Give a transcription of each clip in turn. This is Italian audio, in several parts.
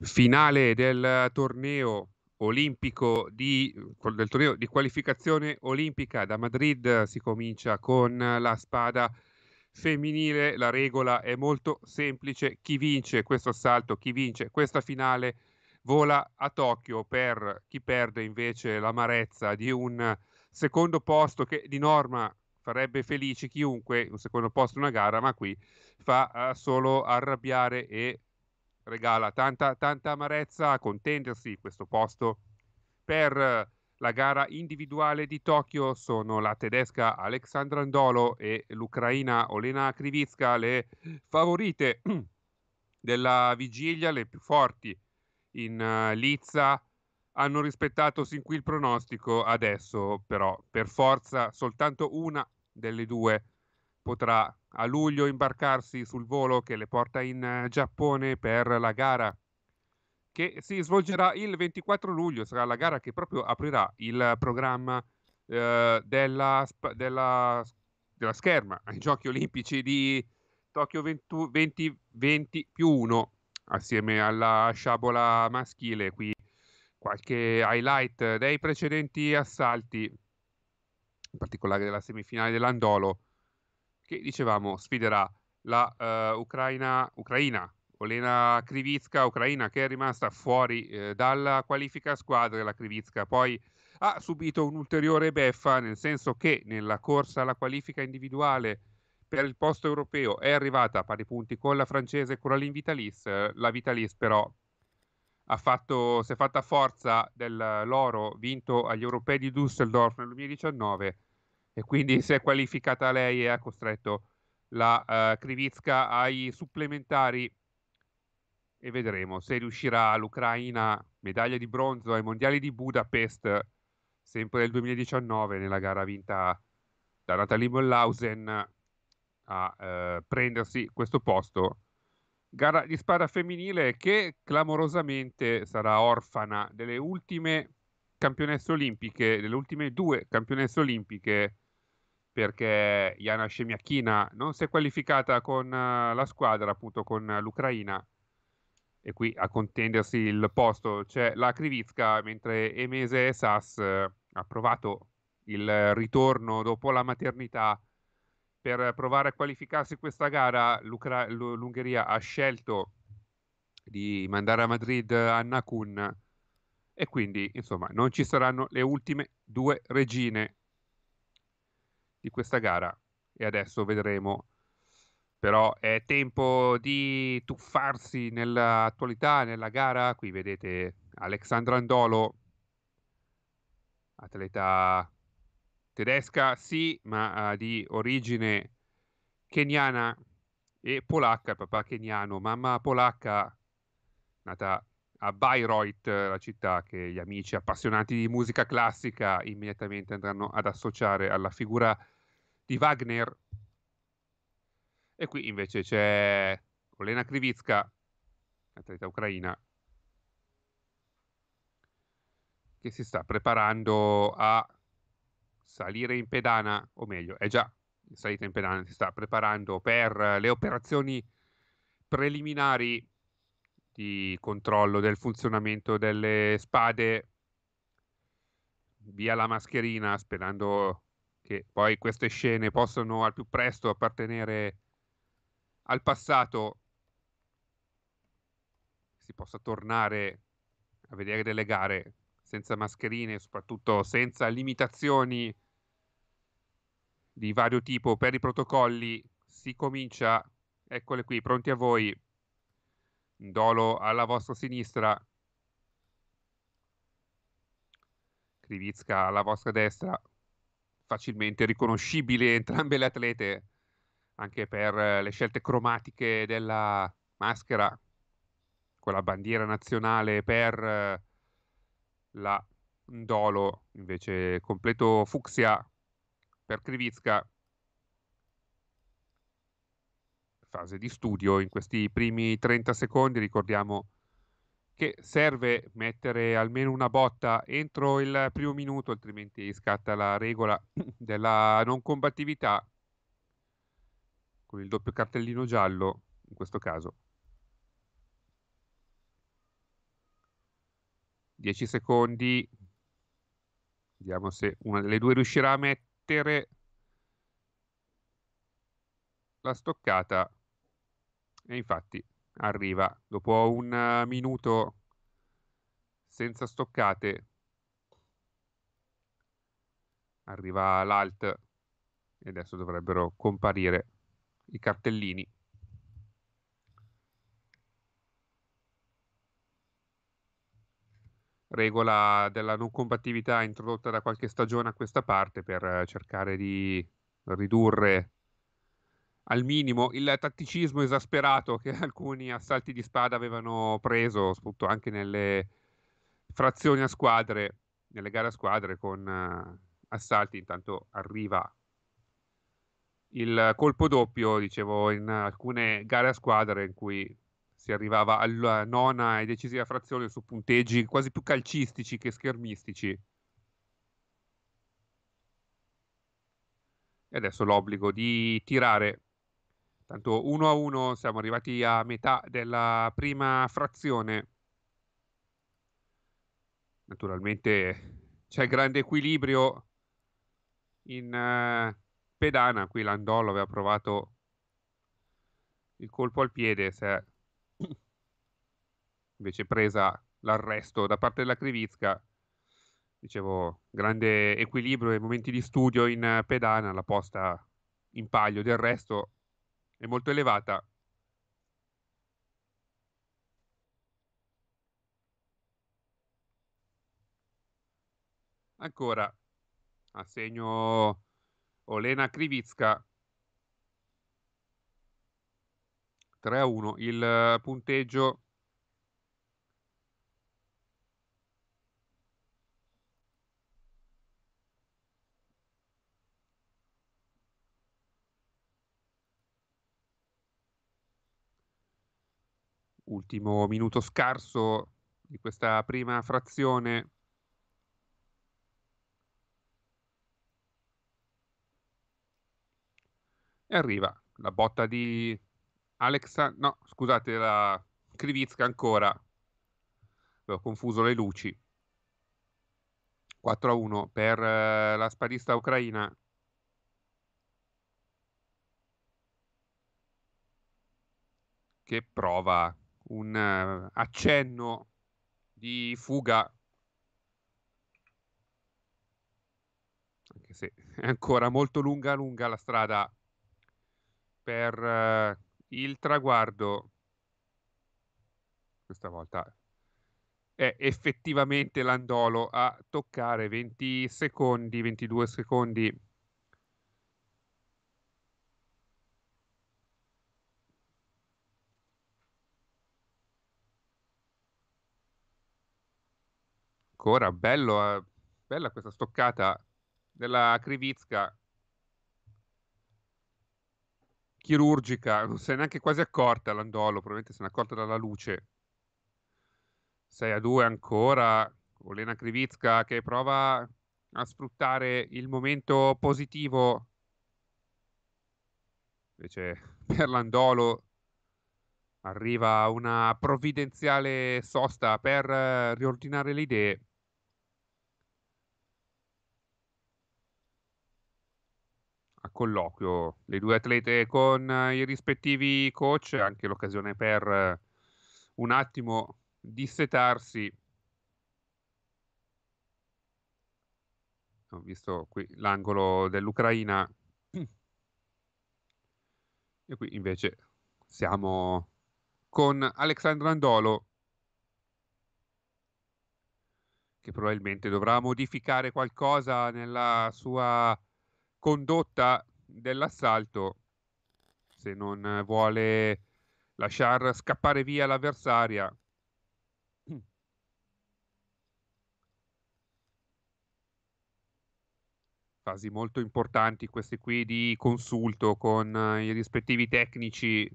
finale del torneo olimpico di, del torneo di qualificazione olimpica da Madrid eh, si comincia con la spada femminile la regola è molto semplice chi vince questo assalto chi vince questa finale vola a Tokyo per chi perde invece l'amarezza di un secondo posto che di norma farebbe felici chiunque un secondo posto in una gara ma qui fa eh, solo arrabbiare e regala tanta, tanta amarezza a contendersi questo posto. Per la gara individuale di Tokyo sono la tedesca Alexandra Andolo e l'ucraina Olena Krivitska le favorite della vigilia, le più forti in eh, Lizza. Hanno rispettato sin qui il pronostico, adesso però per forza soltanto una delle due potrà a luglio imbarcarsi sul volo che le porta in eh, Giappone per la gara che si svolgerà il 24 luglio, sarà la gara che proprio aprirà il programma eh, della, della, della, scherma ai Giochi Olimpici di Tokyo 20, 20, 20 più 1 assieme alla sciabola maschile. Qui qualche highlight dei precedenti assalti, in particolare della semifinale dell'Andolo che dicevamo sfiderà la uh, Ucraina, Ucraina, Olena Krivitska, Ucraina che è rimasta fuori eh, dalla qualifica squadra, la Krivitska poi ha subito un'ulteriore beffa, nel senso che nella corsa alla qualifica individuale per il posto europeo è arrivata a pari punti con la francese Coraline Vitalis, la Vitalis però fatto, si è fatta forza dell'oro vinto agli europei di Düsseldorf nel 2019 e quindi si è qualificata lei e ha costretto la uh, Krivitska ai supplementari e vedremo se riuscirà l'Ucraina, medaglia di bronzo ai mondiali di Budapest, sempre nel 2019, nella gara vinta da Natalie Mollausen, a uh, prendersi questo posto. Gara di spada femminile che clamorosamente sarà orfana delle ultime campionesse olimpiche, delle ultime due campionesse olimpiche perché Jana Scemiachina non si è qualificata con eh, la squadra, appunto con l'Ucraina, e qui a contendersi il posto c'è la Krivitska, mentre Emese e Sass eh, ha provato il ritorno dopo la maternità per provare a qualificarsi questa gara. L'Ucra- L'Ungheria ha scelto di mandare a Madrid Anna Kun e quindi insomma non ci saranno le ultime due regine di questa gara e adesso vedremo. Però è tempo di tuffarsi nell'attualità, nella gara. Qui vedete Alexandra Andolo, atleta tedesca, sì, ma uh, di origine keniana e polacca, papà keniano, mamma polacca, nata a Bayreuth, la città che gli amici appassionati di musica classica immediatamente andranno ad associare alla figura di Wagner. E qui invece c'è Olena Krivitska, atleta ucraina, che si sta preparando a salire in pedana, o meglio, è già salita in pedana, si sta preparando per le operazioni preliminari di controllo del funzionamento delle spade via la mascherina sperando che poi queste scene possano al più presto appartenere al passato si possa tornare a vedere delle gare senza mascherine soprattutto senza limitazioni di vario tipo per i protocolli si comincia eccole qui pronti a voi Dolo alla vostra sinistra, Krivitska alla vostra destra, facilmente riconoscibili entrambe le atlete anche per eh, le scelte cromatiche della maschera con la bandiera nazionale per eh, la Dolo, invece completo fucsia per Krivitska fase di studio, in questi primi 30 secondi ricordiamo che serve mettere almeno una botta entro il primo minuto, altrimenti scatta la regola della non combattività con il doppio cartellino giallo in questo caso. 10 secondi, vediamo se una delle due riuscirà a mettere la stoccata e infatti arriva dopo un minuto senza stoccate. Arriva l'alt e adesso dovrebbero comparire i cartellini. Regola della non combattività introdotta da qualche stagione a questa parte per cercare di ridurre al minimo il tatticismo esasperato che alcuni assalti di spada avevano preso, soprattutto anche nelle frazioni a squadre, nelle gare a squadre con uh, assalti. Intanto arriva il colpo doppio, dicevo, in alcune gare a squadre in cui si arrivava alla nona e decisiva frazione su punteggi quasi più calcistici che schermistici. E adesso l'obbligo di tirare Tanto 1 a 1 siamo arrivati a metà della prima frazione. Naturalmente c'è grande equilibrio in uh, pedana. Qui l'Andolo aveva provato il colpo al piede, si è invece presa l'arresto da parte della Krivitska. Dicevo, grande equilibrio e momenti di studio in eh, pedana, la posta in paglio. Del resto è molto elevata. Ancora assegno Olena Krivitska 3 a 1 il punteggio ultimo minuto scarso di questa prima frazione. E arriva la botta di Alexa, no, scusate, la Krivitska ancora. Ho confuso le luci. 4 a 1 per eh, la spadista ucraina. Che prova un uh, accenno di fuga, anche se è ancora molto lunga, lunga la strada per uh, il traguardo. Questa volta è effettivamente l'Andolo a toccare 20 secondi, 22 secondi ancora bello, eh, bella questa stoccata della Krivitska chirurgica, non si è neanche quasi accorta l'andolo, probabilmente se ne è accorta dalla luce. 6 a 2 ancora, Olena Krivitska che prova a sfruttare il momento positivo invece per l'andolo arriva una provvidenziale sosta per eh, riordinare le idee colloquio le due atlete con eh, i rispettivi coach, anche l'occasione per eh, un attimo dissetarsi. Ho visto qui l'angolo dell'Ucraina e qui invece siamo con Alexandro Andolo che probabilmente dovrà modificare qualcosa nella sua condotta dell'assalto se non vuole lasciar scappare via l'avversaria. Fasi molto importanti queste qui di consulto con eh, i rispettivi tecnici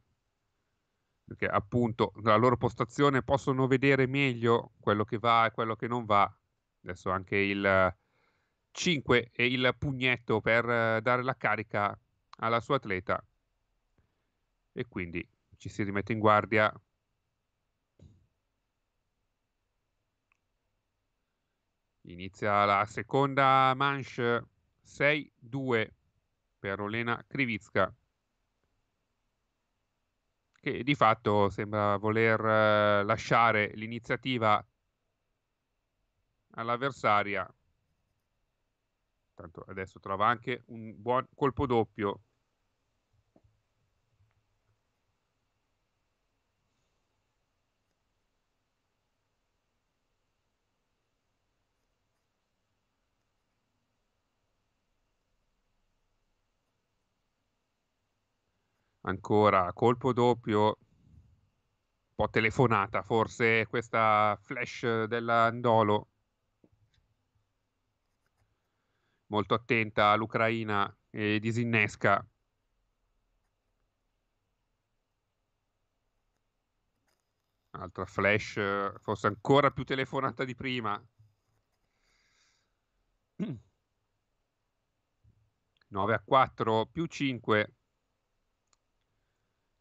perché appunto dalla loro postazione possono vedere meglio quello che va e quello che non va. Adesso anche il 5 e il pugnetto per eh, dare la carica alla sua atleta e quindi ci si rimette in guardia. Inizia la seconda manche 6-2 per Olena Krivitska che di fatto sembra voler eh, lasciare l'iniziativa all'avversaria Tanto adesso trova anche un buon colpo doppio. Ancora colpo doppio telefonata, forse questa flash dell'Andolo. molto attenta all'Ucraina e disinnesca Altra flash, forse ancora più telefonata di prima. 9 a 4 più 5.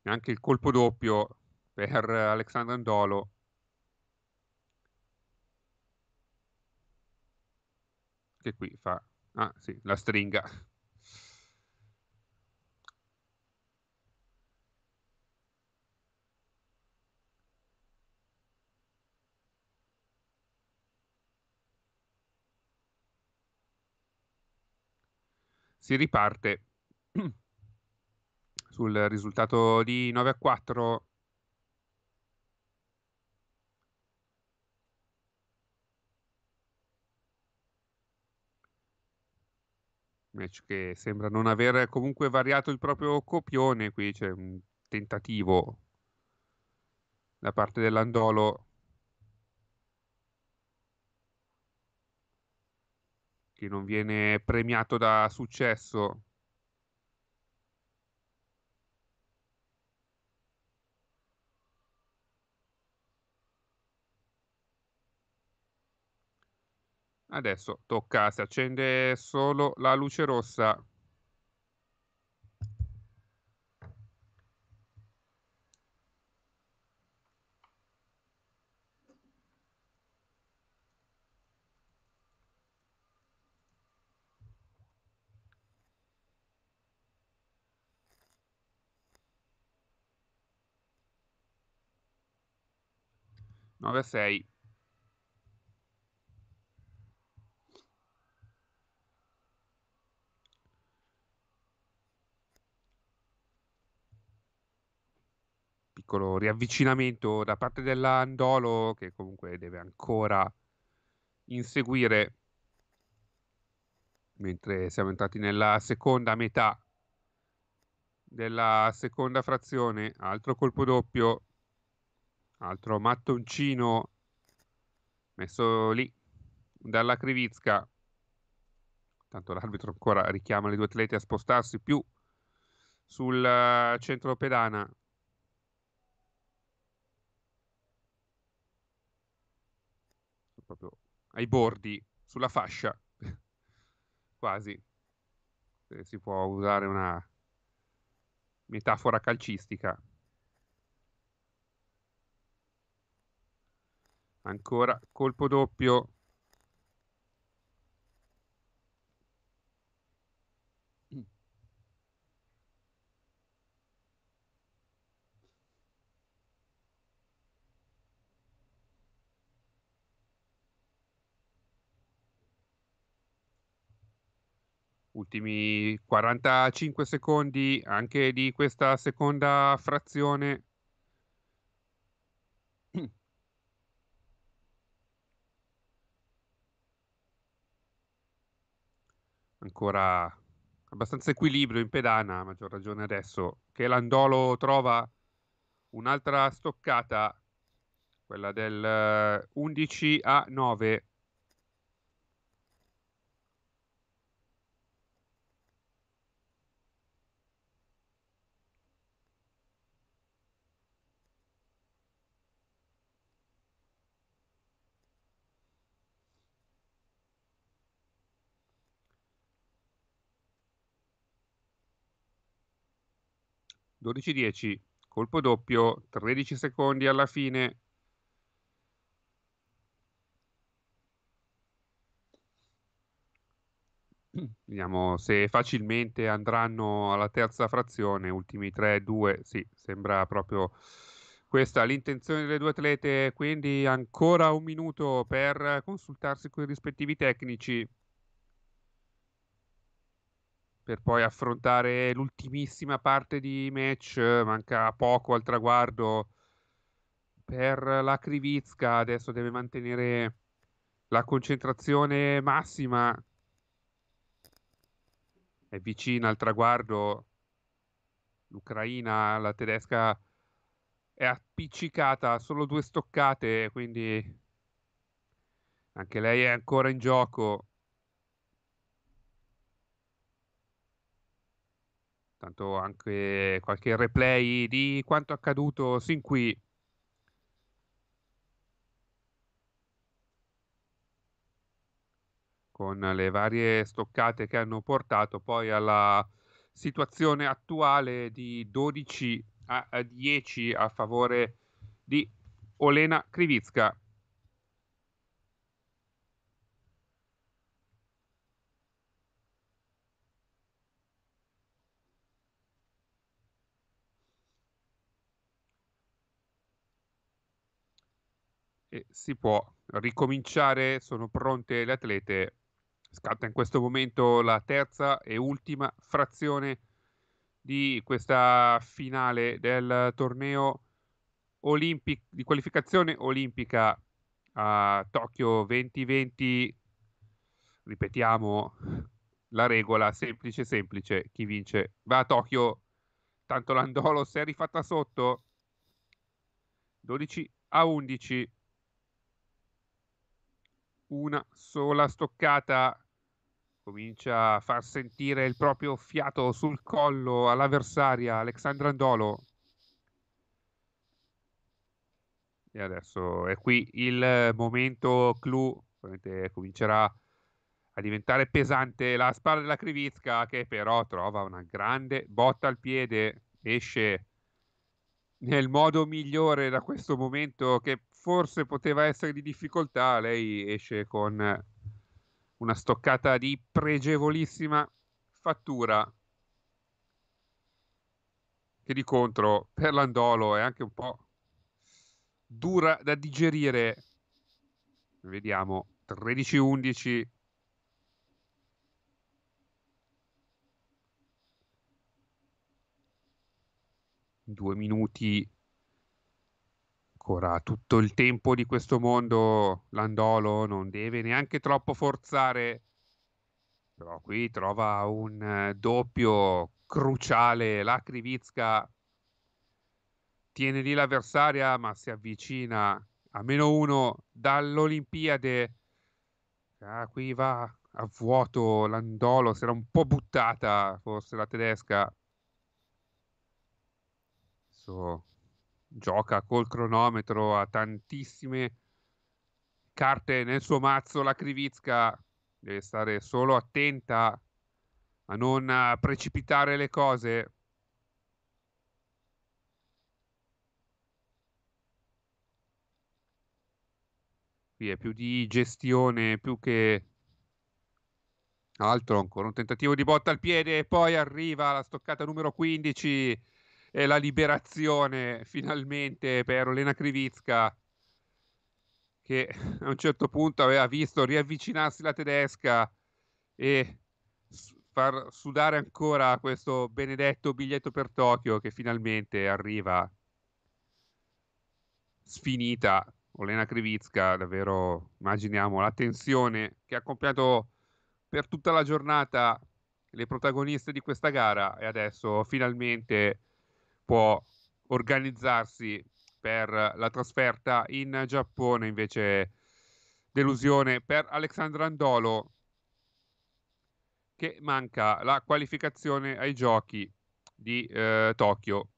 neanche il colpo doppio per Alexandro Andolo. Che qui fa Ah, sì, la stringa. Si riparte sul risultato di 9 a 4 match che sembra non aver comunque variato il proprio copione, qui c'è un tentativo da parte dell'Andolo che non viene premiato da successo Adesso tocca, si accende solo la luce rossa. Nove sei. piccolo riavvicinamento da parte dell'Andolo che comunque deve ancora inseguire mentre siamo entrati nella seconda metà della seconda frazione altro colpo doppio altro mattoncino messo lì dalla Krivizka tanto l'arbitro ancora richiama le due atlete a spostarsi più sul eh, centro pedana proprio ai bordi, sulla fascia, quasi. Se eh, si può usare una metafora calcistica. Ancora colpo doppio ultimi 45 secondi anche di questa seconda frazione. Ancora abbastanza equilibrio in pedana, a maggior ragione adesso che l'Andolo trova un'altra stoccata, quella del 11 eh, a 9. 12-10, colpo doppio, 13 secondi alla fine. Vediamo se facilmente andranno alla terza frazione, ultimi 3-2, sì, sembra proprio questa l'intenzione delle due atlete, quindi ancora un minuto per consultarsi con i rispettivi tecnici per poi affrontare l'ultimissima parte di match, eh, manca poco al traguardo per la Krivitska, adesso deve mantenere la concentrazione massima, è vicina al traguardo, l'Ucraina, la tedesca è appiccicata, solo due stoccate, quindi anche lei è ancora in gioco. tanto anche qualche replay di quanto accaduto sin qui. Con le varie stoccate che hanno portato poi alla situazione attuale di 12 a 10 a favore di Olena Krivitska. e si può ricominciare, sono pronte le atlete. Scatta in questo momento la terza e ultima frazione di questa finale del torneo olimpic- di qualificazione olimpica a Tokyo 2020. Ripetiamo la regola semplice semplice, chi vince va a Tokyo. Tanto l'Andolo si è rifatta sotto 12 a 11 una sola stoccata comincia a far sentire il proprio fiato sul collo all'avversaria Alexandra Andolo. E adesso è qui il momento clou, comincerà a diventare pesante la spada della Krivitska che però trova una grande botta al piede, esce nel modo migliore da questo momento che forse poteva essere di difficoltà, lei esce con eh, una stoccata di pregevolissima fattura che di contro per l'Andolo è anche un po' dura da digerire. Vediamo 13-11. Due minuti ancora tutto il tempo di questo mondo. Landolo non deve neanche troppo forzare, però qui trova un eh, doppio cruciale. La Krivitska tiene lì l'avversaria, ma si avvicina a meno uno dall'Olimpiade. Ah, qui va a vuoto Landolo, si era un po' buttata forse la tedesca gioca col cronometro ha tantissime carte nel suo mazzo. La Krivitska deve stare solo attenta a non precipitare le cose. Qui è più di gestione, più che altro ancora un tentativo di botta al piede e poi arriva la stoccata numero 15 è la liberazione finalmente per Olena Krivitska che a un certo punto aveva visto riavvicinarsi la tedesca e far sudare ancora questo benedetto biglietto per Tokyo che finalmente arriva sfinita. Olena Krivitska, davvero immaginiamo la tensione che ha accompagnato per tutta la giornata le protagoniste di questa gara e adesso finalmente può organizzarsi per la trasferta in Giappone, invece delusione per Alexandro Andolo che manca la qualificazione ai giochi di eh, Tokyo.